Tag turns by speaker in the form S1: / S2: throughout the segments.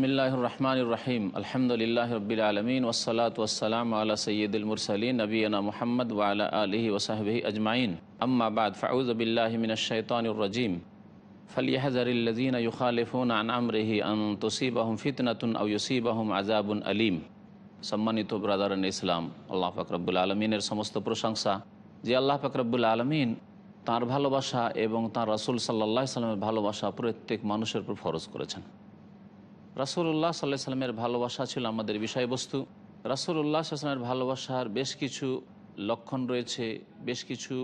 S1: বিসমিল্লাহ রহমান রহিম আলহামদুলিল্লাহ রবিল আলমিন ওসলাত ওসালাম আল্লাহ সৈয়দুল মুরসালিন নবীনা মোহাম্মদ ওয়ালা আলহি ওসাহবি আজমাইন আম্মাবাদ ফাউজবিল্লাহমিনশাইতানুরজিম ফলিয়াহজারিল্লজিন ইউখালিফুন আন আমরহি আন তসিবাহম ফিতনাতুন আউসিবাহম আজাবুন আলিম সম্মানিত ব্রাদারন ইসলাম আল্লাহ ফাকরবুল আলমিনের সমস্ত প্রশংসা যে আল্লাহ ফাকরবুল আলমিন তাঁর ভালোবাসা এবং তাঁর রসুল সাল্লা সাল্লামের ভালোবাসা প্রত্যেক মানুষের উপর ফরজ করেছেন রাসুল্লাহ সাল্লাহ সাল্লামের ভালোবাসা ছিল আমাদের বিষয়বস্তু রাসুল্লাহ সাল্লামের ভালোবাসার বেশ কিছু লক্ষণ রয়েছে বেশ কিছু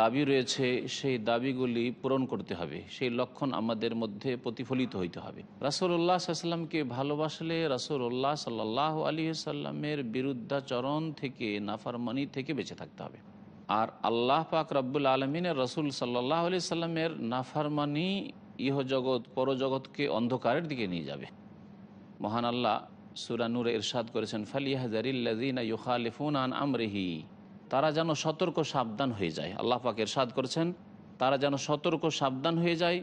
S1: দাবি রয়েছে সেই দাবিগুলি পূরণ করতে হবে সেই লক্ষণ আমাদের মধ্যে প্রতিফলিত হইতে হবে রাসুল্লাহ সাল্লামকে ভালোবাসলে রাসুল্লাহ সাল্লাহ আলী সাল্লামের বিরুদ্ধাচরণ থেকে নাফারমানি থেকে বেঁচে থাকতে হবে আর আল্লাহ পাক রব্বুল আলমিনের রসুল সাল্লাহ আলি সাল্লামের নাফারমানি ইহজগৎ পরজগৎকে অন্ধকারের দিকে নিয়ে যাবে মহান আল্লাহ সুরানুর ইরশাদ করেছেন ফালিয়াহাজারিল্লাজিনা ইউখালিফুন আন আমরিহি তারা যেন সতর্ক সাবধান হয়ে যায় আল্লাহ পাক ইরশাদ করেছেন তারা যেন সতর্ক সাবধান হয়ে যায়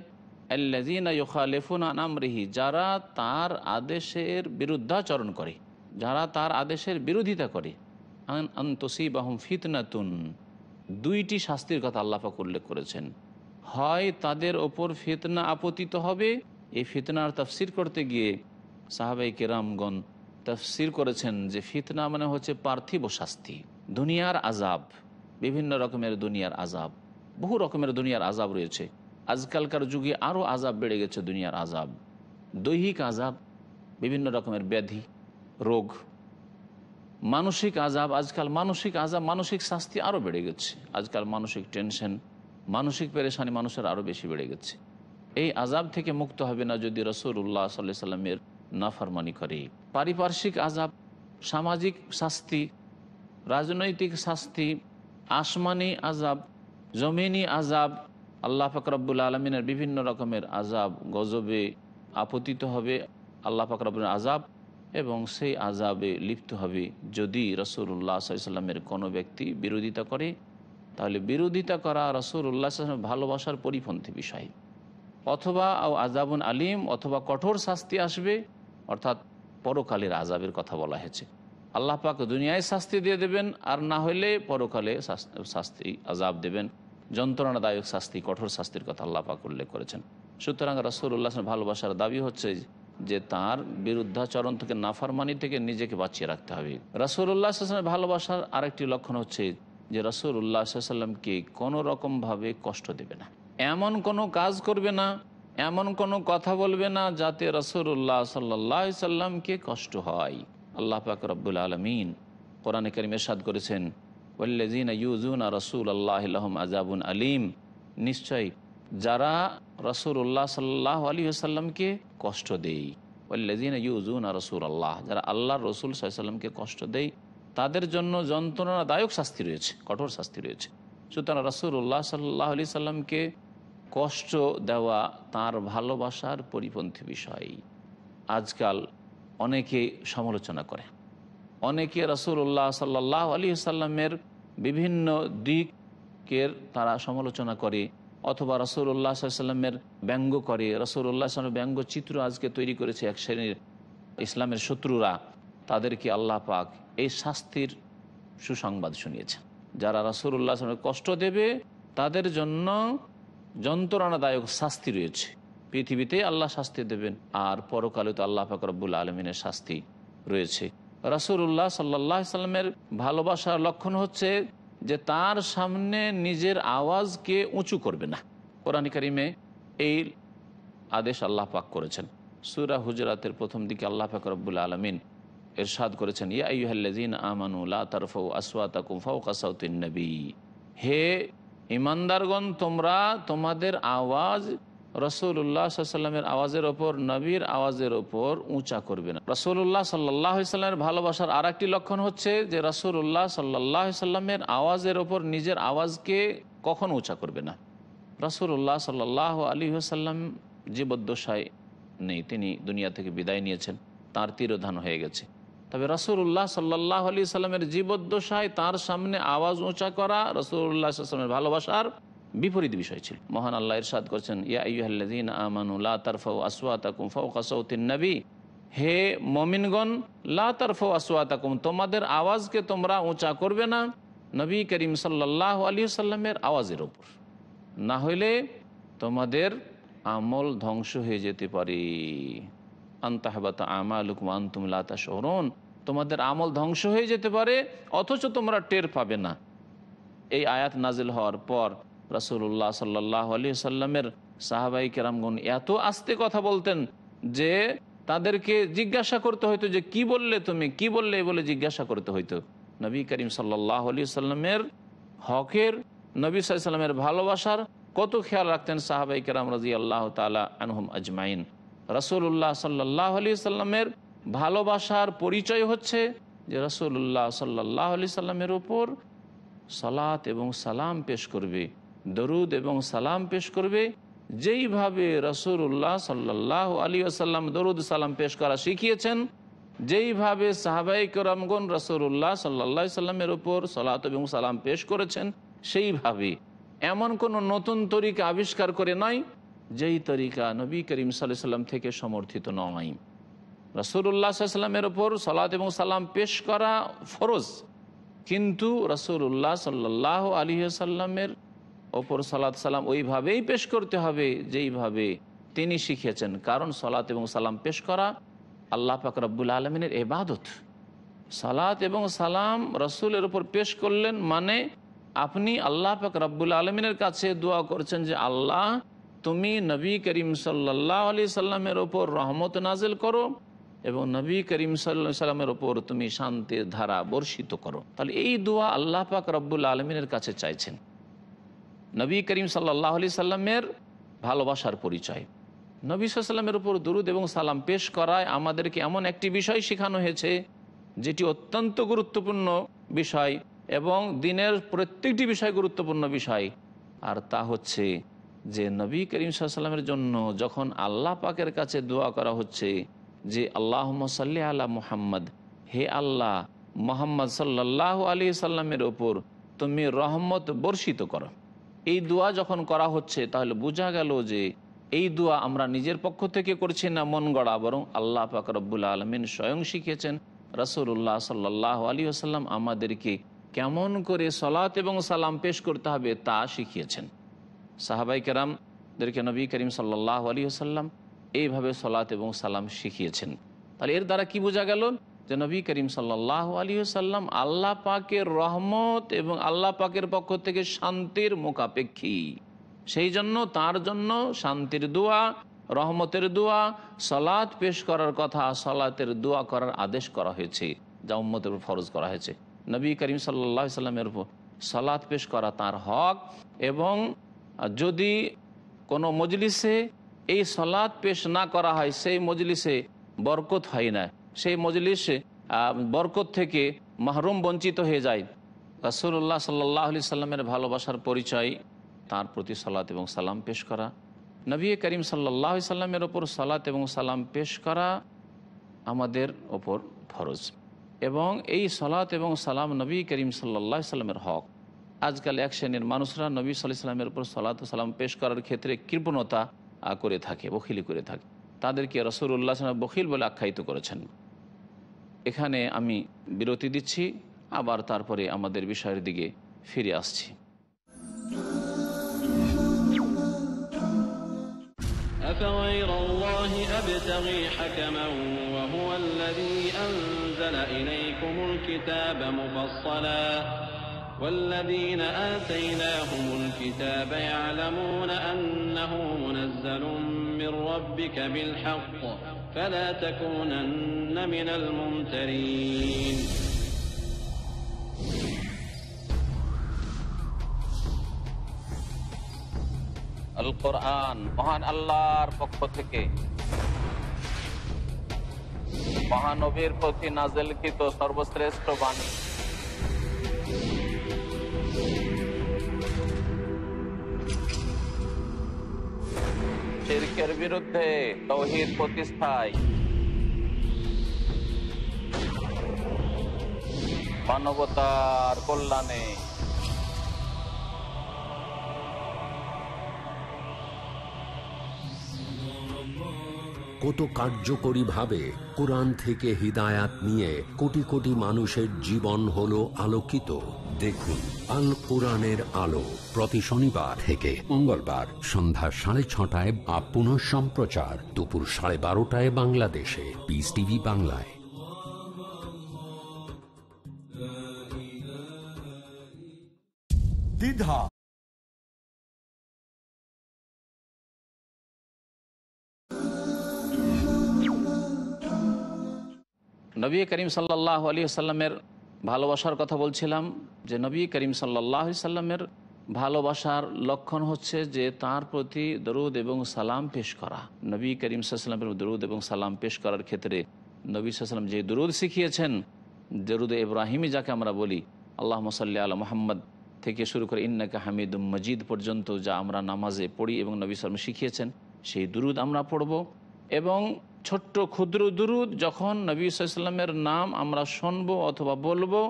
S1: আল্লাজিনা ইউখালিফুন আন আমরিহি যারা তার আদেশের বিরুদ্ধাচরণ করে যারা তার আদেশের বিরোধিতা করে আন আন্তসিবাহম ফিতনাতুন দুইটি শাস্তির কথা আল্লাপাক উল্লেখ করেছেন হয় তাদের ওপর ফেতনা আপতিত হবে এই ফিতনার তাফসির করতে গিয়ে সাহাবাই কেরামগণ তাফসির করেছেন যে ফিতনা মানে হচ্ছে পার্থিব শাস্তি দুনিয়ার আজাব বিভিন্ন রকমের দুনিয়ার আজাব বহু রকমের দুনিয়ার আজাব রয়েছে আজকালকার যুগে আরও আজাব বেড়ে গেছে দুনিয়ার আজাব দৈহিক আজাব বিভিন্ন রকমের ব্যাধি রোগ মানসিক আজাব আজকাল মানসিক আজাব মানসিক শাস্তি আরও বেড়ে গেছে আজকাল মানসিক টেনশন মানসিক পেরেশানি মানুষের আরও বেশি বেড়ে গেছে এই আজাব থেকে মুক্ত হবে না যদি রসুল্লাহ সাল্লাহ সাল্লামের নাফারমানি করে পারিপার্শ্বিক আজাব সামাজিক শাস্তি রাজনৈতিক শাস্তি আসমানি আজাব জমিনি আজাব আল্লাহ ফাকরাবুল আলমিনের বিভিন্ন রকমের আজাব গজবে আপতিত হবে আল্লাহ ফাকরাবুল আজাব এবং সেই আজাবে লিপ্ত হবে যদি রসুল্লাহ সাল্লামের কোনো ব্যক্তি বিরোধিতা করে তাহলে বিরোধিতা করা রসুল্লাহ ভালোবাসার পরিপন্থী বিষয় অথবা আও আজাবুন আলিম অথবা কঠোর শাস্তি আসবে অর্থাৎ পরকালের আজাবের কথা বলা হয়েছে আল্লাহ পাক দুনিয়ায় শাস্তি দিয়ে দেবেন আর না হলে পরকালে শাস্তি আজাব দেবেন যন্ত্রণাদায়ক শাস্তি কঠোর শাস্তির কথা আল্লাহ পাক উল্লেখ করেছেন সুতরাং উল্লাহ ভালোবাসার দাবি হচ্ছে যে তার বিরুদ্ধাচরণ থেকে নাফারমানি থেকে নিজেকে বাঁচিয়ে রাখতে হবে উল্লাহ ভালোবাসার আরেকটি লক্ষণ হচ্ছে যে রসুল উল্লা সাল্লামকে কোনো রকমভাবে কষ্ট দেবে না এমন কোনো কাজ করবে না এমন কোনো কথা বলবে না যাতে উল্লাহ সাল্লাহ সাল্লামকে কষ্ট হয় আল্লাহ পাক রব্বুল আলমিন কোরআনে করিমের এরশাদ করেছেন ওল্লেজিন ইউজুন আর রসুল আল্লাহম আজাবুন আলিম নিশ্চয় যারা রসুল উল্লাহ সাল্লাহ আলী সাল্লামকে কষ্ট দেয় ওল্লেজিন ইউজুন আর রসুল আল্লাহ যারা আল্লাহ রসুল সাল্লামকে কষ্ট দেয় তাদের জন্য যন্ত্রণাদায়ক শাস্তি রয়েছে কঠোর শাস্তি রয়েছে সুতরাং রাসুল্লাহ সাল্লাহ আলি সাল্লামকে কষ্ট দেওয়া তার ভালোবাসার পরিপন্থী বিষয় আজকাল অনেকে সমালোচনা করে অনেকে রসুল্লাহ সাল্লাহ আলি সাল্লামের বিভিন্ন দিকের তারা সমালোচনা করে অথবা রসুল্লাহ সাল্লামের ব্যঙ্গ করে রসুল্লাহ সাল্লামের ব্যঙ্গ চিত্র আজকে তৈরি করেছে এক শ্রেণীর ইসলামের শত্রুরা তাদেরকে আল্লাহ পাক এই শাস্তির সুসংবাদ শুনিয়েছেন যারা রাসুল্লাহ কষ্ট দেবে তাদের জন্য যন্ত্রণাদায়ক শাস্তি রয়েছে পৃথিবীতে আল্লাহ শাস্তি দেবেন আর পরকালে তো আল্লাহ ফাকরবুল আলমিনের শাস্তি রয়েছে রাসুল্লাহ সাল্লাহ সাল্লামের ভালোবাসার লক্ষণ হচ্ছে যে তার সামনে নিজের আওয়াজকে উঁচু করবে না কোরআন করিমে এই আদেশ আল্লাহ পাক করেছেন সুরা হুজরাতের প্রথম দিকে আল্লাহ পাক রব্বুল আলমিন এরশাদ করেছেন ইয়া ইউহাল্লাজিন আমানুল্লা তারফৌ আসওয়া নবী হে ইমানদারগণ তোমরা তোমাদের আওয়াজ রসুল্লাহ সাল্লামের আওয়াজের ওপর নবীর আওয়াজের ওপর উঁচা করবে না রসুল্লাহ সাল্লাহ সাল্লামের ভালোবাসার আর একটি লক্ষণ হচ্ছে যে রসুল্লাহ সাল্লাহ সাল্লামের আওয়াজের ওপর নিজের আওয়াজকে কখন উঁচা করবে না রসুল্লাহ সাল্লাহ আলী সাল্লাম জীবদ্দশায় নেই তিনি দুনিয়া থেকে বিদায় নিয়েছেন তার তিরোধান হয়ে গেছে তবে রসুল্লাহ সাল্লাহ আলি সাল্লামের জীবদ্দশায় তার সামনে আওয়াজ উঁচা করা রসুল্লাহ সাল্লামের ভালোবাসার বিপরীত বিষয় ছিল মহান আল্লাহ ইরশাদ করছেন ইয়াহ্লাদিন নবী হে মমিনগণ লা তারফাউ তোমাদের আওয়াজকে তোমরা উঁচা করবে না নবী করিম সাল্লাহ আলী সাল্লামের আওয়াজের ওপর না হইলে তোমাদের আমল ধ্বংস হয়ে যেতে পারে আন্তাহবাতা তোমাদের আমল ধ্বংস হয়ে যেতে পারে অথচ তোমরা টের পাবে না এই আয়াত নাজিল হওয়ার পর রাসুল্লাহ সাল্লাহ আলি সাল্লামের সাহাবাই কেরামগণ এত আস্তে কথা বলতেন যে তাদেরকে জিজ্ঞাসা করতে হইতো যে কি বললে তুমি কি বললে বলে জিজ্ঞাসা করতে হইতো নবী করিম সাল্লাহ আলি সাল্লামের হকের নবী সাল্লামের ভালোবাসার কত খেয়াল রাখতেন সাহাবাই কেরাম রাজি আল্লাহ তালা আনহম আজমাইন রসুল্লাহ সাল্লাহ আলি সাল্লামের ভালোবাসার পরিচয় হচ্ছে যে রসুল্লাহ সাল্লাহ আলি সাল্লামের ওপর সালাত এবং সালাম পেশ করবে দরুদ এবং সালাম পেশ করবে যেইভাবে রসুল্লাহ সাল্লাহ আলী আসাল্লাম দরুদ সালাম পেশ করা শিখিয়েছেন যেইভাবে সাহাবাই করমগন রসুল্লাহ সাল্লাহ সাল্লামের ওপর সলাত এবং সালাম পেশ করেছেন সেইভাবে এমন কোনো নতুন তরিকা আবিষ্কার করে নয় যেই তরিকা নবী করিম সাল্লাহ সাল্লাম থেকে সমর্থিত নয় রসুল্লাহ সাল্লামের ওপর সালাদ এবং সালাম পেশ করা ফরজ কিন্তু রসুল্লাহ সাল্লাহ আলী সাল্লামের ওপর সালাদ সালাম ওইভাবেই পেশ করতে হবে যেইভাবে তিনি শিখিয়েছেন কারণ সালাত এবং সালাম পেশ করা আল্লাহ পাক রব্বুল আলমিনের এবাদত সালাত এবং সালাম রসুলের ওপর পেশ করলেন মানে আপনি আল্লাহ পাক রব্বুল আলমিনের কাছে দোয়া করছেন যে আল্লাহ তুমি নবী করিম সাল্লাহ আলি সাল্লামের ওপর রহমত নাজেল করো এবং নবী করিম সাল্লা সাল্লামের ওপর তুমি শান্তির ধারা বর্ষিত করো তাহলে এই দোয়া আল্লাহ পাক রব্বুল আলমিনের কাছে চাইছেন নবী করিম সাল্লাহ আলি সাল্লামের ভালোবাসার পরিচয় নবী সাল্লামের উপর দুরুদ এবং সালাম পেশ করায় আমাদেরকে এমন একটি বিষয় শেখানো হয়েছে যেটি অত্যন্ত গুরুত্বপূর্ণ বিষয় এবং দিনের প্রত্যেকটি বিষয় গুরুত্বপূর্ণ বিষয় আর তা হচ্ছে যে নবী করিম সাল্লামের জন্য যখন আল্লাহ পাকের কাছে দোয়া করা হচ্ছে যে আল্লাহ সাল্লি আল্লাহ মুহাম্মদ হে আল্লাহ মোহাম্মদ সাল্লাহ আলী সাল্লামের ওপর তুমি রহমত বর্ষিত করো এই দোয়া যখন করা হচ্ছে তাহলে বোঝা গেল যে এই দোয়া আমরা নিজের পক্ষ থেকে করছি না মন গড়া বরং আল্লাহ পাক রব্বুল আলমিন স্বয়ং শিখিয়েছেন রসুল্লাহ সাল্লাহ আলী আসাল্লাম আমাদেরকে কেমন করে সলাৎ এবং সালাম পেশ করতে হবে তা শিখিয়েছেন সাহাবাই কেরামদেরকে নবী করিম সাল্লাহ আলী আসাল্লাম এইভাবে সলাত এবং সালাম শিখিয়েছেন তাহলে এর দ্বারা কি বোঝা গেল যে নবী করিম সাল্লাহ আলী আসাল্লাম আল্লাহ পাকের রহমত এবং আল্লাহ পাকের পক্ষ থেকে শান্তির মোকাপেক্ষী সেই জন্য তার জন্য শান্তির দোয়া রহমতের দোয়া সলাত পেশ করার কথা সলাতের দোয়া করার আদেশ করা হয়েছে যা উম্মতের উপর ফরজ করা হয়েছে নবী করিম সাল্লা সাল্লামের উপর সলাৎ পেশ করা তার হক এবং যদি কোনো মজলিসে এই সলাদ পেশ না করা হয় সেই মজলিসে বরকত হয় না সেই মজলিস বরকত থেকে মাহরুম বঞ্চিত হয়ে যায় রাসুল্লাহ সাল্লাহ আলি সাল্লামের ভালোবাসার পরিচয় তার প্রতি সালাত এবং সালাম পেশ করা নবী করিম সাল্লাহ সাল্লামের ওপর সালাত এবং সালাম পেশ করা আমাদের ওপর ফরজ এবং এই সালাত এবং সালাম নবী করিম সাল্লাহ সাল্লামের হক আজকাল এক শ্রেণীর মানুষরা নবী সাল্লাহ সাল্লামের উপর সালাত সালাম পেশ করার ক্ষেত্রে কৃপণতা করে থাকে বখিলি করে থাকে তাদেরকে রসুল্লাহ সাল্লাম বখিল বলে আখ্যায়িত করেছেন এখানে আমি বিরতি দিচ্ছি আবার তারপরে আমাদের বিষয়ের দিকে ফিরে আসছি أفغير والذين آتيناهم الكتاب يعلمون أنه منزل من ربك بالحق فلا تكونن من الممترين القرآن কোরআন الله আল্লাহর نبير থেকে মহানবীর প্রতি নাজেলকৃত সর্বশ্রেষ্ঠ বাণী শিরকের বিরুদ্ধে তৌহিদ প্রতিষ্ঠায় মানবতার কল্যাণে কত কার্যকরীভাবে কোরআন থেকে হিদায়াত নিয়ে কোটি কোটি মানুষের জীবন হল আলোকিত দেখুন আল কোরআনের আলো প্রতি শনিবার থেকে মঙ্গলবার সন্ধ্যা সাড়ে ছটায় বা পুনঃ সম্প্রচার দুপুর সাড়ে বারোটায় বাংলাদেশে পিস টিভি বাংলায় দ্বিধা নবী করিম সাল্লাহ আলী আসাল্লামের ভালোবাসার কথা বলছিলাম যে নবী করিম সাল্লাহ সাল্লামের ভালোবাসার লক্ষণ হচ্ছে যে তার প্রতি দরুদ এবং সালাম পেশ করা নবী করিম সাল্লামের দরুদ এবং সালাম পেশ করার ক্ষেত্রে নবী সাল্লাম যে দরুদ শিখিয়েছেন দরুদ ইব্রাহিমই যাকে আমরা বলি আল্লাহ মসাল্লা আল মোহাম্মদ থেকে শুরু করে ইন্নাকা হামিদ মজিদ পর্যন্ত যা আমরা নামাজে পড়ি এবং নবী সাল্লাম শিখিয়েছেন সেই দুরুদ আমরা পড়ব এবং ছোট্ট ক্ষুদ্র দুরুদ যখন নবী সাল্লামের নাম আমরা শুনবো অথবা বলবো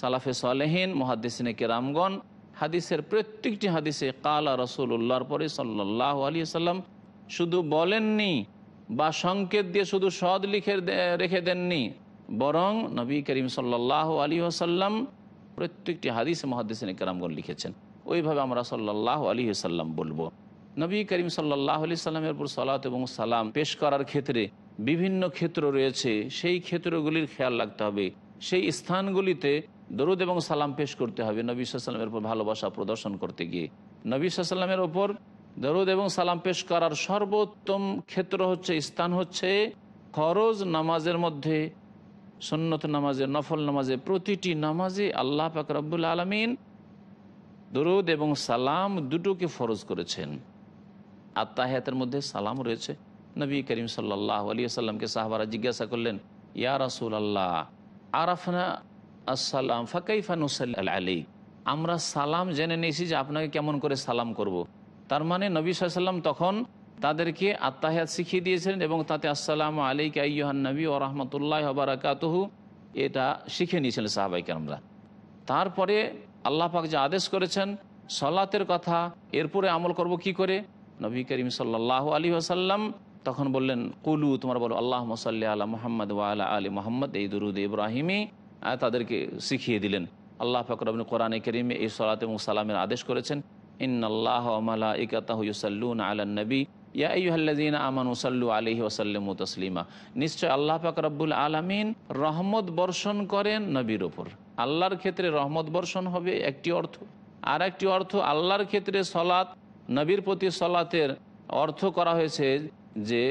S1: সালাফে সালেহীন মহাদিসিনে কেরামগণ হাদিসের প্রত্যেকটি হাদিসে কালা রসুল্লাহর পরে সাল্লাহ আলী সাল্লাম শুধু বলেননি বা সংকেত দিয়ে শুধু সদ লিখে রেখে দেননি বরং নবী করিম সাল্লাহ আলী আসাল্লাম প্রত্যেকটি হাদিসে মহাদিসিনে কেরামগণ লিখেছেন ওইভাবে আমরা সাল্লাহ আলী সাল্লাম বলবো নবী করিম সাল্লাহ আলি সাল্লামের উপর সালাত এবং সালাম পেশ করার ক্ষেত্রে বিভিন্ন ক্ষেত্র রয়েছে সেই ক্ষেত্রগুলির খেয়াল রাখতে হবে সেই স্থানগুলিতে দরুদ এবং সালাম পেশ করতে হবে নবী সাল্লামের উপর ভালোবাসা প্রদর্শন করতে গিয়ে নবী সাল্লামের ওপর দরুদ এবং সালাম পেশ করার সর্বোত্তম ক্ষেত্র হচ্ছে স্থান হচ্ছে খরজ নামাজের মধ্যে সন্নত নামাজে নফল নামাজে প্রতিটি নামাজে আল্লাহ পাক রব্বুল আলমিন দরুদ এবং সালাম দুটোকে ফরজ করেছেন আত্মাহাতের মধ্যে সালাম রয়েছে নবী করিম সাল্লাহ আলী আসাল্লামকে সাহবারা জিজ্ঞাসা করলেন ইয়া রাসুল আল্লাহ আরাফনা আসসালাম ফাকাইফা আলী আমরা সালাম জেনে নিয়েছি যে আপনাকে কেমন করে সালাম করব। তার মানে নবী সাল্লাম তখন তাদেরকে আত্মাহাত শিখিয়ে দিয়েছিলেন এবং তাতে আসসালাম আলিক আইহান নবী ও রহমতুল্লাহ বারাকাতহু এটা শিখে নিয়েছিলেন সাহাবাইকে আমরা তারপরে আল্লাহ পাক যে আদেশ করেছেন সলাতের কথা এরপরে আমল করব কি করে নবী করিম সাল্লাহ আলী ওসাল্লাম তখন বললেন কুলু তোমার বলো আল্লাহ মসাল্লি আলা মোহাম্মদ ওয়ালা আলী মোহাম্মদ এই দরুদ ইব্রাহিমী তাদেরকে শিখিয়ে দিলেন আল্লাহ ফকরবিন কোরআনে করিমে এই সলাত এবং সালামের আদেশ করেছেন ইন ইন্নআল্লাহমালাইকাতাহসাল্লুন আলান নবী ইয়াহ্লাদিন আমান ওসাল্লু আলহি ওসাল্লাম তসলিমা নিশ্চয় আল্লাহ পাক রব্বুল আলমিন রহমত বর্ষণ করেন নবীর ওপর আল্লাহর ক্ষেত্রে রহমত বর্ষণ হবে একটি অর্থ আর একটি অর্থ আল্লাহর ক্ষেত্রে সলাত নবীর প্রতি সলাতের অর্থ করা হয়েছে যে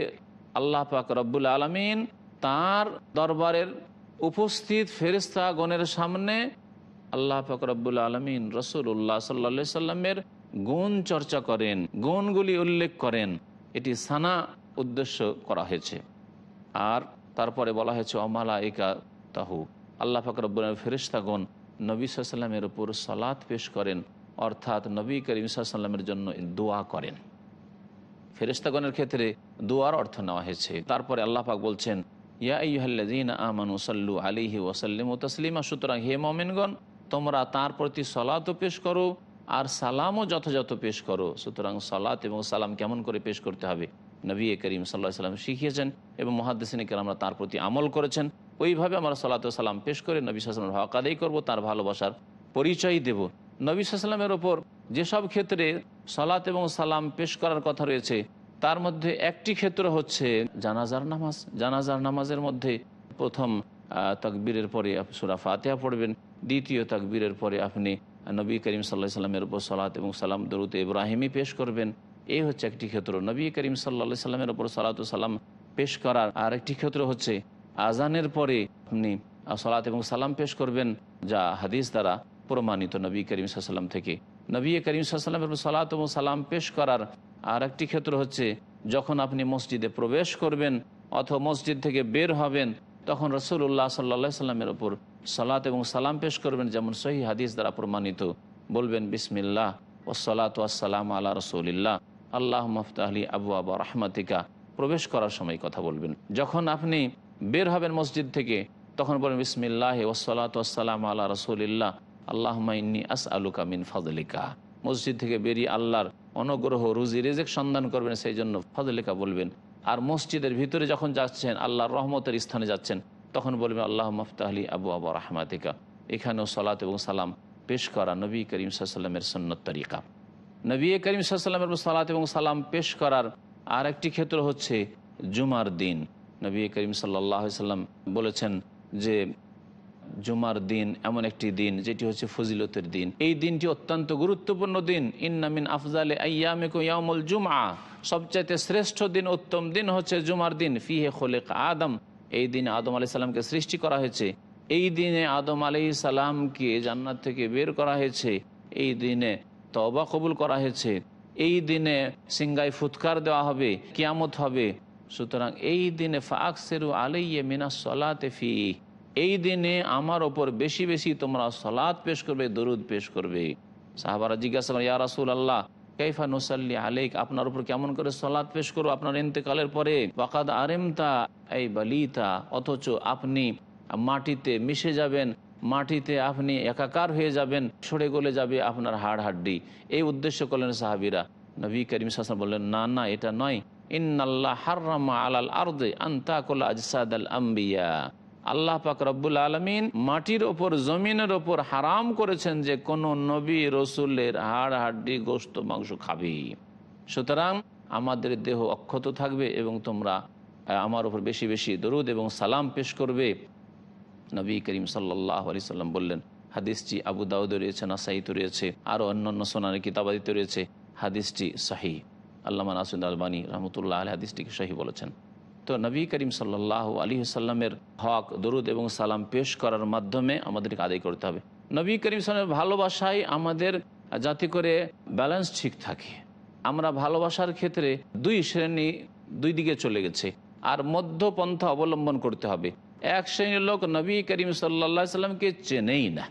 S1: আল্লাহ পাক রব্বুল আলমিন তার দরবারের উপস্থিত ফেরিস্তা গণের সামনে আল্লাহ পাক রব্বুল আলমিন রসুল্লাহ সাল্লা সাল্লামের গুণ চর্চা করেন গুণগুলি উল্লেখ করেন এটি সানা উদ্দেশ্য করা হয়েছে আর তারপরে বলা হয়েছে অমালা একা তাহু আল্লাহ ফাকর্বুল ফেরিস্তাগণ নবী সাল্লামের উপর সালাত পেশ করেন অর্থাৎ নবী করিম সাল্লামের জন্য দোয়া করেন ফেরেস্তাগণের ক্ষেত্রে দোয়ার অর্থ নেওয়া হয়েছে তারপরে আল্লাহ পাক বলছেন ইয়াহ্লাদিন আমানু সাল্লু আলিহি ওসাল্লিম ও তসলিমা সুতরাং হে মমিনগণ তোমরা তার প্রতি সলাতও পেশ করো আর সালামও যথাযথ পেশ করো সুতরাং সলাত এবং সালাম কেমন করে পেশ করতে হবে নবী করিম সাল্লাহ সাল্লাম শিখিয়েছেন এবং মহাদ্দেশিনীকে আমরা তার প্রতি আমল করেছেন ওইভাবে আমরা সলাত সালাম পেশ করে নবী সালামের হক আদায় করবো তার ভালোবাসার পরিচয় দেবো নবী সাল্লামের ওপর যেসব ক্ষেত্রে সালাত এবং সালাম পেশ করার কথা রয়েছে তার মধ্যে একটি ক্ষেত্র হচ্ছে জানাজার নামাজ জানাজার নামাজের মধ্যে প্রথম তাকবীরের পরে সুরা ফাতেহা পড়বেন দ্বিতীয় তাকবীরের পরে আপনি নবী করিম সাল্লাহ সাল্লামের উপর সালাত এবং সালাম দরুতে ইব্রাহিমই পেশ করবেন এই হচ্ছে একটি ক্ষেত্র নবী করিম সাল্লা সাল্লামের ওপর সালাত সালাম পেশ করার আরেকটি ক্ষেত্র হচ্ছে আজানের পরে আপনি সালাত এবং সালাম পেশ করবেন যা হাদিস দ্বারা প্রমাণিত নবী করিম সাল্লাম থেকে নবী করিম সাল্লামের এবং সালাম পেশ করার আর একটি ক্ষেত্র হচ্ছে যখন আপনি মসজিদে প্রবেশ করবেন অথবা মসজিদ থেকে বের হবেন তখন রসুল্লাহ সাল্লা সাল্লামের ওপর সালাত এবং সালাম পেশ করবেন যেমন সহি হাদিস দ্বারা প্রমাণিত বলবেন বিসমিল্লাহ সালাত আসসালাম আল্লাহ রসুলিল্লাহ আল্লাহ মফতাহলি আবু আবা রহমাতিকা প্রবেশ করার সময় কথা বলবেন যখন আপনি বের হবেন মসজিদ থেকে তখন বলেন বিসমিল্লাহ ওসলাত আসসালাম আল্লাহ রসুলিল্লাহ আল্লাহ মাইনি আস আলুকা মিন ফজলিকা মসজিদ থেকে বেরিয়ে আল্লাহর অনুগ্রহ রুজি রেজেক সন্ধান করবেন সেই জন্য ফজলিকা বলবেন আর মসজিদের ভিতরে যখন যাচ্ছেন আল্লাহর রহমতের স্থানে যাচ্ছেন তখন বলবেন আল্লাহ মফতাহলি আবু আবু রহমাতিকা এখানেও সলাত এবং সালাম পেশ করা নবী করিম সাল্লামের সন্ন্যত তরিকা নবী করিম সাল্লামের সালাত এবং সালাম পেশ করার আর একটি ক্ষেত্র হচ্ছে জুমার দিন নবী করিম সাল্লাহ সাল্লাম বলেছেন যে জুমার দিন এমন একটি দিন যেটি হচ্ছে ফজিলতের দিন এই দিনটি অত্যন্ত গুরুত্বপূর্ণ দিন ইন্নামিন আফজালে আয়ামিকু ইয়ামুল সবচাইতে শ্রেষ্ঠ দিন উত্তম দিন হচ্ছে জুমার দিন ফিহে খোলেক আদম এই দিন আদম আলি সাল্লামকে সৃষ্টি করা হয়েছে এই দিনে আদম আলি সালামকে জান্নাত থেকে বের করা হয়েছে এই দিনে তবা কবুল করা হয়েছে এই দিনে সিঙ্গাই ফুৎকার দেওয়া হবে কিয়ামত হবে সুতরাং এই দিনে ফাকসেরু আলাইয়ে মিনাস সলাতে ফি এই দিনে আমার ওপর বেশি বেশি তোমরা সলাদ পেশ করবে দরুদ পেশ করবে সাহাবারা জিজ্ঞাসা করেন ইয়া রাসুল আল্লাহ কাইফা নুসাল্লি আলেক আপনার উপর কেমন করে সলাদ পেশ করবো আপনার ইন্তেকালের পরে ওয়াকাদ আরেমতা এই বালিতা অথচ আপনি মাটিতে মিশে যাবেন মাটিতে আপনি একাকার হয়ে যাবেন সরে গলে যাবে আপনার হাড় হাড্ডি এই উদ্দেশ্য করলেন সাহাবিরা নবী করিম সাসন বললেন না না এটা নয় ইন্নাল্লাহ হার্রামা আলাল আর্দে আন্তাকোলা আজসাদ আল আম্বিয়া আল্লাহ পাক রব্বুল আলমিন মাটির ওপর জমিনের ওপর হারাম করেছেন যে কোন নবী রসুলের হাড় হাড্ডি গোস্ত মাংস খাবি সুতরাং আমাদের দেহ অক্ষত থাকবে এবং তোমরা আমার ওপর বেশি বেশি দরুদ এবং সালাম পেশ করবে নবী করিম সাল্লাহ আলি সাল্লাম বললেন হাদিসটি আবু দাউদ রয়েছে নাসাইতে রয়েছে আরও অন্যান্য সোনার কিতাবাদিত রয়েছে হাদিসটি সাহি আল্লাহ নাসুদ আলবানী রহমতুল্লাহ আল হাদিসটিকে সাহি বলেছেন তো নবী করিম সাল্লাহ আলী সাল্লামের হক দরুদ এবং সালাম পেশ করার মাধ্যমে আমাদেরকে আদায় করতে হবে নবী করিম সালামের ভালোবাসাই আমাদের যাতে করে ব্যালেন্স ঠিক থাকে আমরা ভালোবাসার ক্ষেত্রে দুই শ্রেণী দুই দিকে চলে গেছে আর মধ্যপন্থা অবলম্বন করতে হবে এক শ্রেণীর লোক নবী করিম সাল্লা সাল্লামকে চেনেই না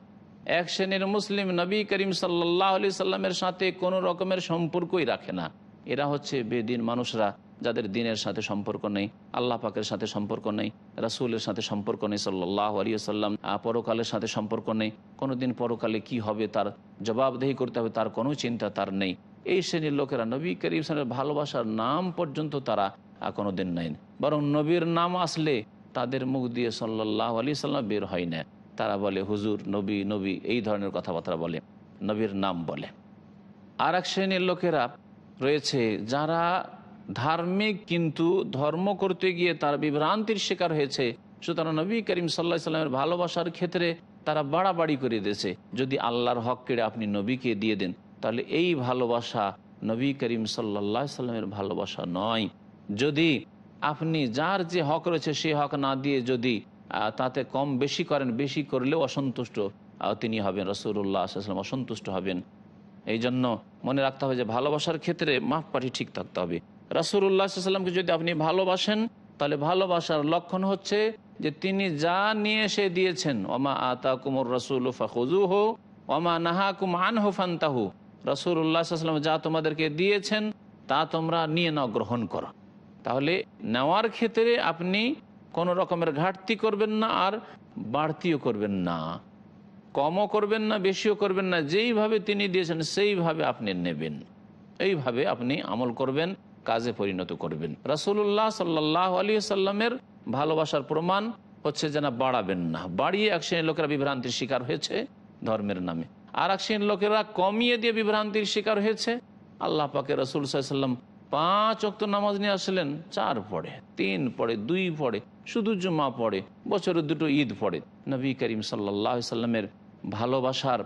S1: এক শ্রেণীর মুসলিম নবী করিম সাল্লাহ আলি সাল্লামের সাথে কোনো রকমের সম্পর্কই রাখে না এরা হচ্ছে বেদিন মানুষরা যাদের দিনের সাথে সম্পর্ক নেই আল্লাহ পাকের সাথে সম্পর্ক নেই রাসুলের সাথে সম্পর্ক নেই সাল্লাহ আলী সাল্লাম পরকালের সাথে সম্পর্ক নেই কোনো দিন পরকালে কি হবে তার জবাবদেহি করতে হবে তার কোনো চিন্তা তার নেই এই শ্রেণীর লোকেরা নবী করিম সালের ভালোবাসার নাম পর্যন্ত তারা কোনো দিন নেন বরং নবীর নাম আসলে তাদের মুখ দিয়ে সাল্লাহ আলি সাল্লাম বের হয় না তারা বলে হুজুর নবী নবী এই ধরনের কথাবার্তা বলে নবীর নাম বলে আর এক শ্রেণীর লোকেরা রয়েছে যারা ধার্মিক কিন্তু ধর্ম করতে গিয়ে তার বিভ্রান্তির শিকার হয়েছে সুতরাং নবী করিম সাল্লা সাল্লামের ভালোবাসার ক্ষেত্রে তারা বাড়াবাড়ি করে দিয়েছে যদি আল্লাহর হক কেড়ে আপনি নবীকে দিয়ে দেন তাহলে এই ভালোবাসা নবী করিম সাল্লা সাল্লামের ভালোবাসা নয় যদি আপনি যার যে হক রয়েছে সেই হক না দিয়ে যদি তাতে কম বেশি করেন বেশি করলেও অসন্তুষ্ট তিনি হবেন রসুল্লাহ আসলাম অসন্তুষ্ট হবেন এই জন্য মনে রাখতে হবে যে ভালোবাসার ক্ষেত্রে মাপকাঠি ঠিক থাকতে হবে রাসুল্লাহ যদি আপনি ভালোবাসেন তাহলে ভালোবাসার লক্ষণ হচ্ছে যে তিনি যা নিয়ে এসে দিয়েছেন অমা আতা কুমর রসুল অমা নাহা কুমান হো তাহু রসুল্লাহ সাল্লাম যা তোমাদেরকে দিয়েছেন তা তোমরা নিয়ে নাও গ্রহণ করো তাহলে নেওয়ার ক্ষেত্রে আপনি কোনো রকমের ঘাটতি করবেন না আর বাড়তিও করবেন না কমও করবেন না বেশিও করবেন না যেইভাবে তিনি দিয়েছেন সেইভাবে আপনি নেবেন এইভাবে আপনি আমল করবেন কাজে পরিণত করবেন রাসুল্লাহ সাল্লাহ আলী সাল্লামের ভালোবাসার প্রমাণ হচ্ছে যেন বাড়াবেন না বাড়িয়ে এক শ্রেণীর লোকেরা বিভ্রান্তির শিকার হয়েছে ধর্মের নামে আর এক শ্রেণীর লোকেরা কমিয়ে দিয়ে বিভ্রান্তির শিকার হয়েছে আল্লাহ পাকে রসুল সাল্লাম পাঁচ অক্ত নামাজ নিয়ে আসলেন চার পড়ে তিন পড়ে দুই পড়ে শুধু জুমা পড়ে বছরের দুটো ঈদ পড়ে নবী করিম সাল্লাহ সাল্লামের ভালোবাসার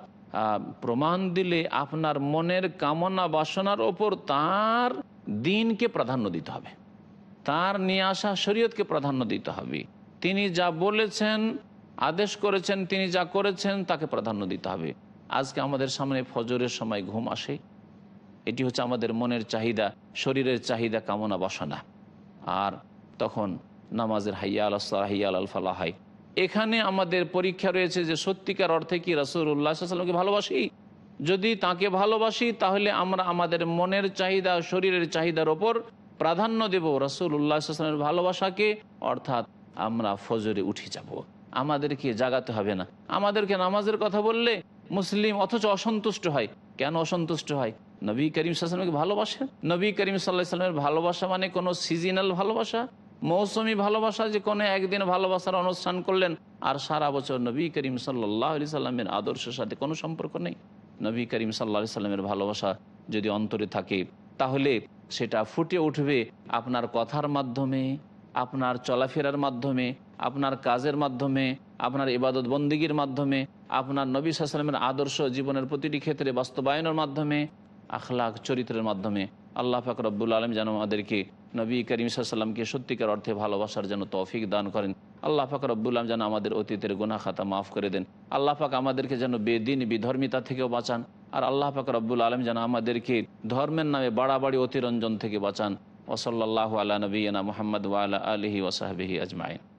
S1: প্রমাণ দিলে আপনার মনের কামনা বাসনার ওপর তার দিনকে প্রাধান্য দিতে হবে তার নিয়ে আসা শরীয়তকে প্রাধান্য দিতে হবে তিনি যা বলেছেন আদেশ করেছেন তিনি যা করেছেন তাকে প্রাধান্য দিতে হবে আজকে আমাদের সামনে ফজরের সময় ঘুম আসে এটি হচ্ছে আমাদের মনের চাহিদা শরীরের চাহিদা কামনা বাসনা আর তখন নামাজের হাইয়া আল আল ফালাহাই এখানে আমাদের পরীক্ষা রয়েছে যে সত্যিকার অর্থে কি রসুল্লাহামকে ভালোবাসি যদি তাকে ভালোবাসি তাহলে আমরা আমাদের মনের চাহিদা শরীরের চাহিদার ওপর প্রাধান্য দেব রসুল উল্লাহামের ভালোবাসাকে অর্থাৎ আমরা ফজরে উঠে যাব। আমাদেরকে জাগাতে হবে না আমাদেরকে নামাজের কথা বললে মুসলিম অথচ অসন্তুষ্ট হয় কেন অসন্তুষ্ট হয় নবী করিম সাল্লামকে ভালোবাসে নবী করিম সাল্লাহ ভালোবাসা মানে কোনো সিজনাল ভালোবাসা মৌসুমি ভালোবাসা যে কোনো একদিন ভালোবাসার অনুষ্ঠান করলেন আর সারা বছর নবী করিম সাল্লাহ আলি সাল্লামের আদর্শের সাথে কোনো সম্পর্ক নেই নবী করিম সাল্লা সাল্লামের ভালোবাসা যদি অন্তরে থাকে তাহলে সেটা ফুটে উঠবে আপনার কথার মাধ্যমে আপনার চলাফেরার মাধ্যমে আপনার কাজের মাধ্যমে আপনার ইবাদত বন্দিগির মাধ্যমে আপনার নবী সাল্লামের আদর্শ জীবনের প্রতিটি ক্ষেত্রে বাস্তবায়নের মাধ্যমে আখলাখ চরিত্রের মাধ্যমে আল্লাহ ফাকরাবুল আলম যেন আমাদেরকে নবী করিম সাল্লামকে সত্যিকার অর্থে ভালোবাসার জন্য তৌফিক দান করেন আল্লাহ ফাকর রব্বুল্লাম যেন আমাদের অতীতের গুনা খাতা মাফ করে দেন আল্লাহ পাক আমাদেরকে যেন বেদিন বিধর্মিতা থেকেও বাঁচান আর আল্লাহ ফাকর রব্বুল আলম যেন আমাদেরকে ধর্মের নামে বাড়াবাড়ি অতিরঞ্জন থেকে বাঁচান ওসল্লাহ আল্লাহ নবীনা মোহাম্মদ ওয়ালা আলহি ওসাহাবিহি আজমাইন